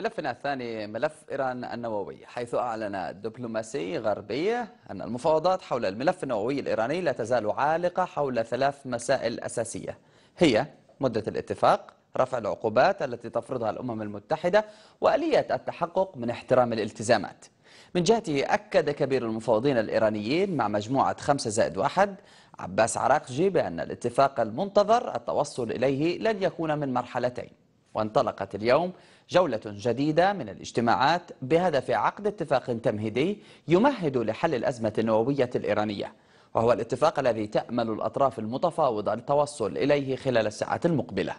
ملفنا الثاني ملف إيران النووي حيث أعلن دبلوماسي غربية أن المفاوضات حول الملف النووي الإيراني لا تزال عالقة حول ثلاث مسائل أساسية هي مدة الاتفاق رفع العقوبات التي تفرضها الأمم المتحدة وآلية التحقق من احترام الالتزامات من جهته أكد كبير المفاوضين الإيرانيين مع مجموعة 5 زائد 1 عباس عراقجي بأن الاتفاق المنتظر التوصل إليه لن يكون من مرحلتين وانطلقت اليوم جولة جديدة من الاجتماعات بهدف عقد اتفاق تمهيدي يمهد لحل الأزمة النووية الإيرانية وهو الاتفاق الذي تأمل الأطراف المتفاوضة التوصل إليه خلال الساعات المقبلة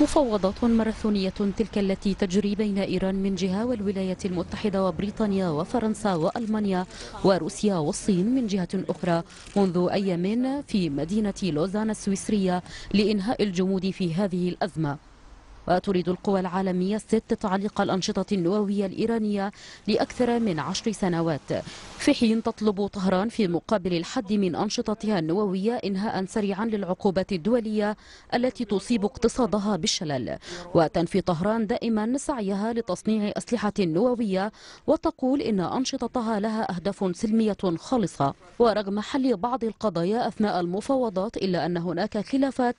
مفاوضات ماراثونية تلك التي تجري بين إيران من جهة والولايات المتحدة وبريطانيا وفرنسا وألمانيا وروسيا والصين من جهة أخرى منذ أيام في مدينة لوزان السويسرية لإنهاء الجمود في هذه الأزمة وتريد القوى العالمية الست تعليق الأنشطة النووية الإيرانية لأكثر من عشر سنوات في حين تطلب طهران في مقابل الحد من أنشطتها النووية إنهاء سريعا للعقوبات الدولية التي تصيب اقتصادها بالشلل وتنفي طهران دائما سعيها لتصنيع أسلحة نووية وتقول إن أنشطتها لها أهداف سلمية خالصة ورغم حل بعض القضايا أثناء المفاوضات إلا أن هناك خلافات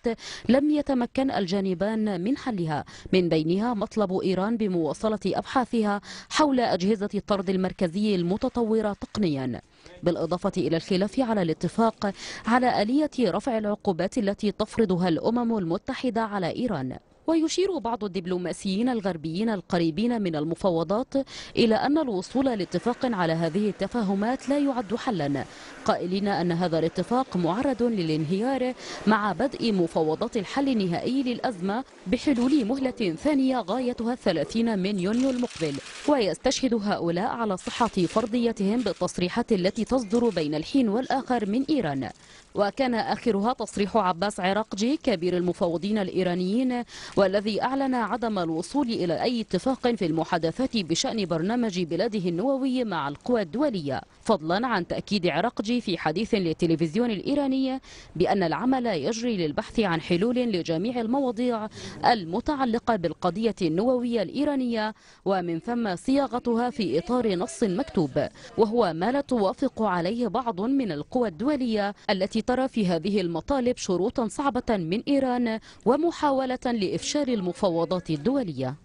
لم يتمكن الجانبان من حلها من بينها مطلب إيران بمواصلة أبحاثها حول أجهزة الطرد المركزي المتطورة تقنياً بالإضافة إلى الخلاف على الاتفاق على آلية رفع العقوبات التي تفرضها الأمم المتحدة على إيران ويشير بعض الدبلوماسيين الغربيين القريبين من المفاوضات إلى أن الوصول لاتفاق على هذه التفاهمات لا يعد حلا قائلين أن هذا الاتفاق معرض للانهيار مع بدء مفاوضات الحل النهائي للأزمة بحلول مهلة ثانية غايتها الثلاثين من يونيو المقبل ويستشهد هؤلاء على صحة فرضيتهم بالتصريحات التي تصدر بين الحين والآخر من إيران وكان آخرها تصريح عباس عراقجي كبير المفاوضين الإيرانيين والذي أعلن عدم الوصول إلى أي اتفاق في المحادثات بشأن برنامج بلاده النووي مع القوى الدولية فضلا عن تأكيد عراقجي في حديث للتلفزيون الإيراني بأن العمل يجري للبحث عن حلول لجميع المواضيع المتعلقة بالقضية النووية الإيرانية ومن ثم صياغتها في إطار نص مكتوب وهو ما لا توافق عليه بعض من القوى الدولية التي ترى في هذه المطالب شروطا صعبة من إيران ومحاولة لإفشاء وإفشال المفاوضات الدولية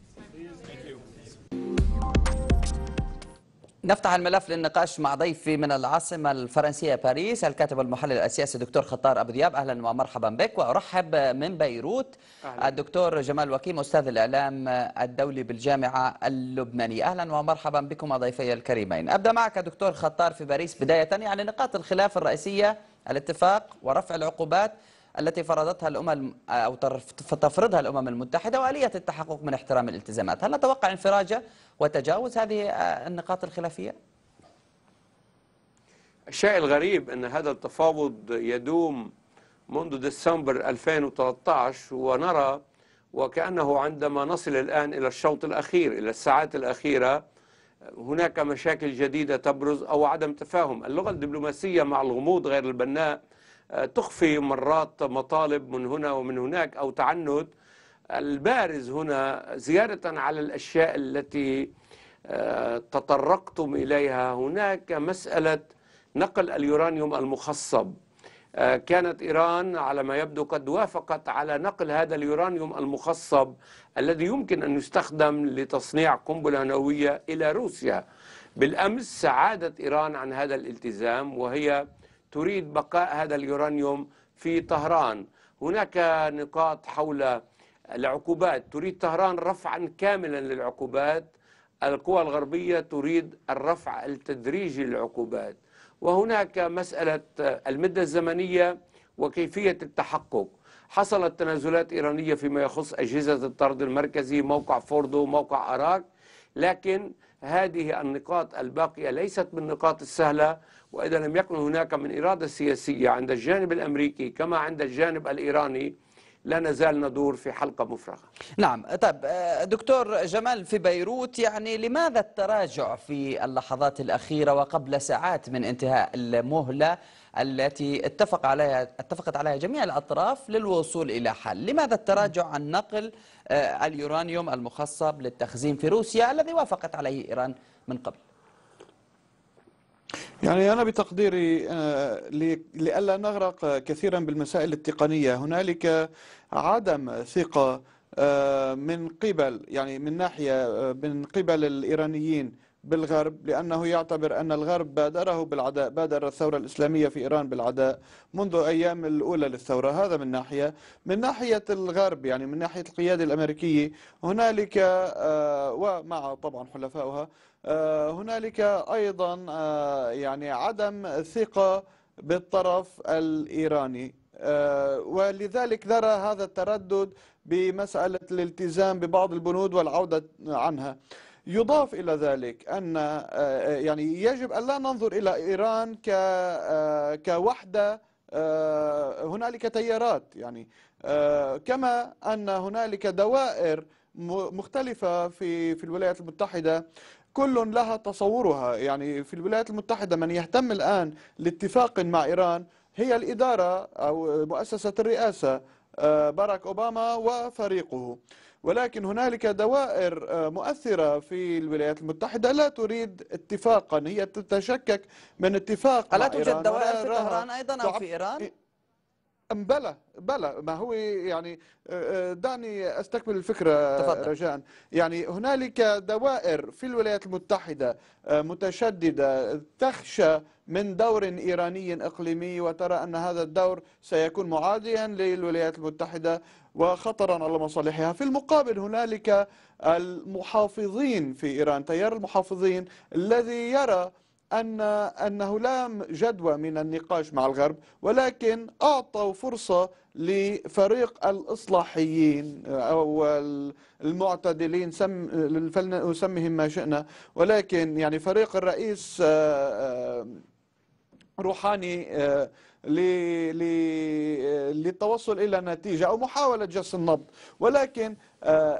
نفتح الملف للنقاش مع ضيفي من العاصمة الفرنسية باريس الكاتب المحلل السياسي دكتور خطار أبو دياب أهلا ومرحبا بك وأرحب من بيروت أهلا. الدكتور جمال وكيم أستاذ الإعلام الدولي بالجامعة اللبنانية أهلا ومرحبا بكم ضيفي الكريمين أبدأ معك دكتور خطار في باريس بداية يعني نقاط الخلاف الرئيسية الاتفاق ورفع العقوبات التي فرضتها الأمم أو تفرضها الأمم المتحدة وآلية التحقق من احترام الالتزامات هل نتوقع انفراجة وتجاوز هذه آه، النقاط الخلافية؟ الشيء الغريب أن هذا التفاوض يدوم منذ ديسمبر 2013 ونرى وكأنه عندما نصل الآن إلى الشوط الأخير إلى الساعات الأخيرة هناك مشاكل جديدة تبرز أو عدم تفاهم اللغة الدبلوماسية مع الغموض غير البناء تخفي مرات مطالب من هنا ومن هناك أو تعنت البارز هنا زيادة على الأشياء التي آه، تطرقتم إليها هناك مسألة نقل اليورانيوم المخصب آه، كانت إيران على ما يبدو قد وافقت على نقل هذا اليورانيوم المخصب الذي يمكن أن يستخدم لتصنيع قنبلة نووية إلى روسيا بالأمس سعادت إيران عن هذا الالتزام وهي تريد بقاء هذا اليورانيوم في طهران هناك نقاط حول العقوبات تريد طهران رفعا كاملا للعقوبات القوى الغربية تريد الرفع التدريجي للعقوبات وهناك مسألة المدة الزمنية وكيفية التحقق حصلت تنازلات إيرانية فيما يخص أجهزة الطرد المركزي موقع فوردو موقع أراك لكن هذه النقاط الباقية ليست من النقاط السهلة وإذا لم يكن هناك من إرادة سياسية عند الجانب الأمريكي كما عند الجانب الإيراني لا نزال ندور في حلقة مفرغة نعم طب آه، دكتور جمال في بيروت يعني لماذا التراجع في اللحظات الأخيرة وقبل ساعات من انتهاء المهلة التي اتفق عليها اتفقت عليها جميع الأطراف للوصول إلى حل لماذا التراجع عن نقل آه، اليورانيوم المخصب للتخزين في روسيا الذي وافقت عليه إيران من قبل يعني أنا بتقديري آه، لئلا نغرق كثيرا بالمسائل التقنية هنالك عدم ثقة آه، من قبل يعني من ناحية آه، من قبل الإيرانيين بالغرب لأنه يعتبر أن الغرب بادره بالعداء بادر الثورة الإسلامية في إيران بالعداء منذ أيام الأولى للثورة هذا من ناحية من ناحية الغرب يعني من ناحية القيادة الأمريكية هنالك آه، ومع طبعا حلفائها آه، هنالك أيضا آه، يعني عدم ثقة بالطرف الإيراني ولذلك نرى هذا التردد بمسألة الالتزام ببعض البنود والعودة عنها يضاف إلى ذلك أن آه، آه، يعني يجب أن لا ننظر إلى إيران آه، كوحدة هنالك تيارات يعني كما أن هنالك دوائر مختلفة في في الولايات المتحدة كل لها تصورها يعني في الولايات المتحدة من يهتم الآن لاتفاق مع إيران هي الإدارة أو مؤسسة الرئاسة باراك أوباما وفريقه ولكن هنالك دوائر آه، مؤثرة في الولايات المتحدة لا تريد اتفاقا هي تتشكك من اتفاق ألا توجد دوائر في طهران أيضا أو في إيران؟ ام بلى بلى ما هو يعني آه، آه، دعني استكمل الفكره تفضل. رجاء يعني هنالك دوائر في الولايات المتحده آه، متشدده تخشى من دور ايراني اقليمي وترى ان هذا الدور سيكون معاديا للولايات المتحده وخطرا على مصالحها في المقابل هنالك المحافظين في ايران تيار المحافظين الذي يرى أن أنه لا جدوى من النقاش مع الغرب ولكن أعطوا فرصة لفريق الإصلاحيين أو المعتدلين فلنسميهم ما شئنا ولكن يعني فريق الرئيس آه، آه، روحاني آه، للتوصل إلى نتيجة أو محاولة جس النبض ولكن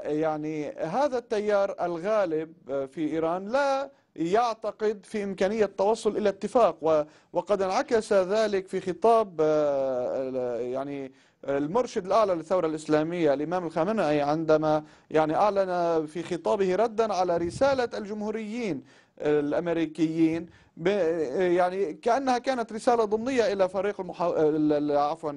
يعني هذا التيار الغالب في إيران لا يعتقد في إمكانية التوصل إلى اتفاق وقد انعكس ذلك في خطاب آه، يعني المرشد الأعلى للثورة الإسلامية الإمام الخامنئي عندما يعني أعلن في خطابه ردا على رسالة الجمهوريين الامريكيين يعني كانها كانت رساله ضمنيه الى فريق المحا... عفوا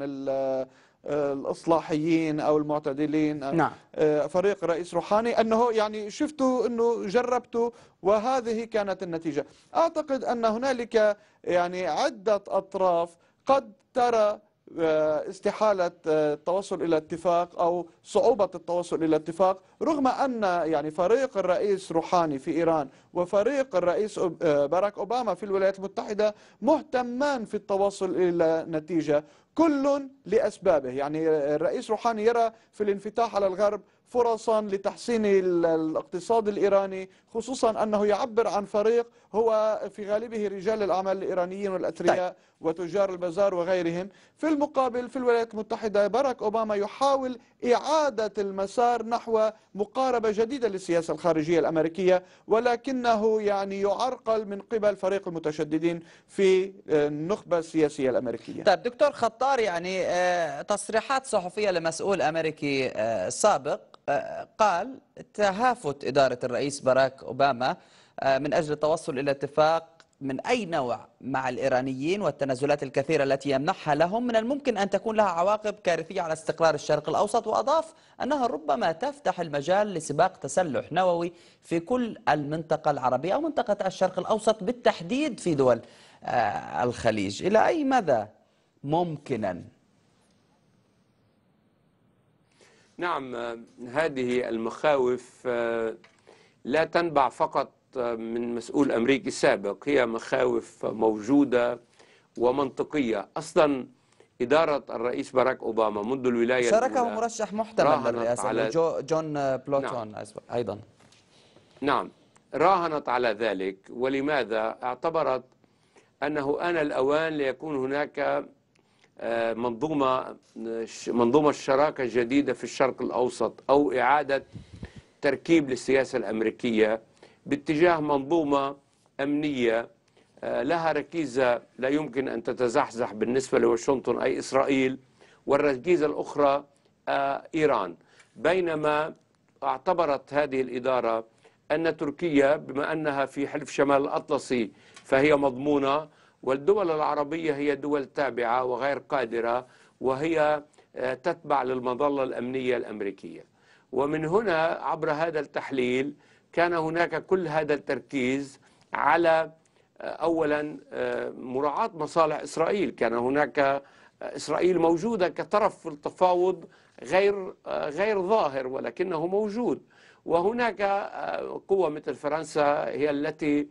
الاصلاحيين او المعتدلين نعم. آه، فريق رئيس روحاني انه يعني شفته انه جربته وهذه كانت النتيجه اعتقد ان هنالك يعني عده اطراف قد ترى آه، استحالة آه، التوصل إلى اتفاق أو صعوبة التوصل إلى اتفاق رغم أن يعني فريق الرئيس روحاني في إيران وفريق الرئيس باراك أوباما في الولايات المتحدة مهتمان في التوصل إلى نتيجة كل لأسبابه يعني الرئيس روحاني يرى في الانفتاح على الغرب فرصا لتحسين الاقتصاد الإيراني خصوصا أنه يعبر عن فريق هو في غالبه رجال الأعمال الإيرانيين والأثرياء طيب. وتجار البازار وغيرهم في المقابل في الولايات المتحدة باراك أوباما يحاول إعادة المسار نحو مقاربة جديدة للسياسة الخارجية الأمريكية ولكنه يعني يعرقل من قبل فريق المتشددين في النخبة السياسية الأمريكية طيب دكتور خط عطار يعني آه، تصريحات صحفية لمسؤول أمريكي آه، سابق آه، قال تهافت إدارة الرئيس باراك أوباما من أجل التوصل إلى اتفاق من أي نوع مع الإيرانيين والتنازلات الكثيرة التي يمنحها لهم من الممكن أن تكون لها عواقب كارثية على استقرار الشرق الأوسط وأضاف أنها ربما تفتح المجال لسباق تسلح نووي في كل المنطقة العربية أو منطقة الشرق الأوسط بالتحديد في دول الخليج إلى أي مدى ممكنا نعم هذه المخاوف آه، لا تنبع فقط آه، من مسؤول أمريكي سابق هي مخاوف موجودة ومنطقية أصلا إدارة الرئيس باراك أوباما منذ الولاية شاركه مرشح محتمل للرئاسة على جو جون آه، بلوتون نعم. أيضا نعم راهنت على ذلك ولماذا اعتبرت أنه آن الأوان ليكون هناك منظومه منظومه الشراكه الجديده في الشرق الاوسط او اعاده تركيب للسياسه الامريكيه باتجاه منظومه امنيه آه، لها ركيزه لا يمكن ان تتزحزح بالنسبه لواشنطن اي اسرائيل والركيزه الاخرى آه، ايران بينما اعتبرت هذه الاداره ان تركيا بما انها في حلف شمال الاطلسي فهي مضمونه والدول العربية هي دول تابعة وغير قادرة وهي آه، تتبع للمظلة الأمنية الأمريكية ومن هنا عبر هذا التحليل كان هناك كل هذا التركيز على آه، أولا آه، مراعاة مصالح إسرائيل كان هناك إسرائيل موجودة كطرف في التفاوض غير غير ظاهر ولكنه موجود وهناك قوة مثل فرنسا هي التي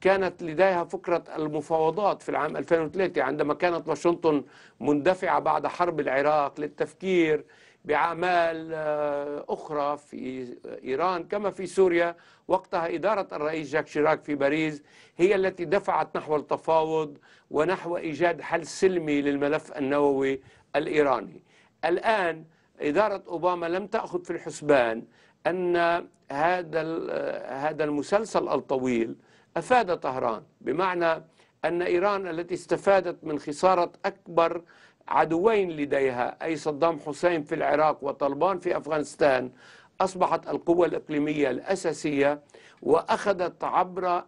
كانت لديها فكرة المفاوضات في العام 2003 عندما كانت واشنطن مندفعة بعد حرب العراق للتفكير بعمال آه، أخرى في إيران كما في سوريا وقتها إدارة الرئيس جاك شيراك في باريس هي التي دفعت نحو التفاوض ونحو إيجاد حل سلمي للملف النووي الإيراني الآن إدارة أوباما لم تأخذ في الحسبان أن هذا آه، هذا المسلسل الطويل أفاد طهران بمعنى أن إيران التي استفادت من خسارة أكبر عدوين لديها أي صدام حسين في العراق وطالبان في أفغانستان أصبحت القوة الإقليمية الأساسية وأخذت عبر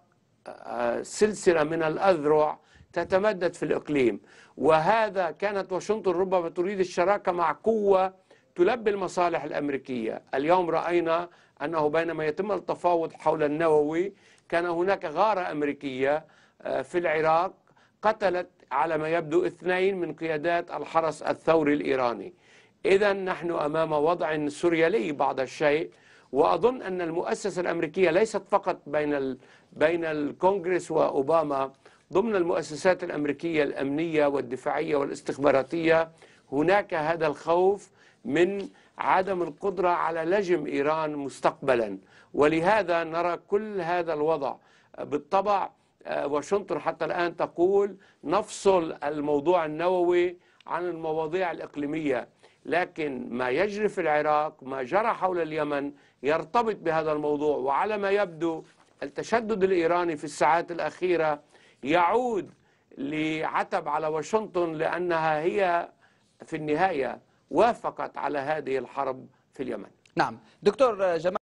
آه، سلسلة من الأذرع تتمدد في الإقليم وهذا كانت واشنطن ربما تريد الشراكة مع قوة تلبي المصالح الأمريكية اليوم رأينا أنه بينما يتم التفاوض حول النووي كان هناك غارة أمريكية آه، في العراق قتلت على ما يبدو اثنين من قيادات الحرس الثوري الإيراني إذا نحن أمام وضع سريالي بعض الشيء وأظن أن المؤسسة الأمريكية ليست فقط بين ال... بين الكونغرس وأوباما ضمن المؤسسات الأمريكية الأمنية والدفاعية والاستخباراتية هناك هذا الخوف من عدم القدرة على لجم إيران مستقبلا ولهذا نرى كل هذا الوضع بالطبع آه، واشنطن حتى الآن تقول نفصل الموضوع النووي عن المواضيع الإقليمية لكن ما يجري في العراق ما جرى حول اليمن يرتبط بهذا الموضوع وعلى ما يبدو التشدد الإيراني في الساعات الأخيرة يعود لعتب على واشنطن لأنها هي في النهاية وافقت على هذه الحرب في اليمن نعم دكتور جمال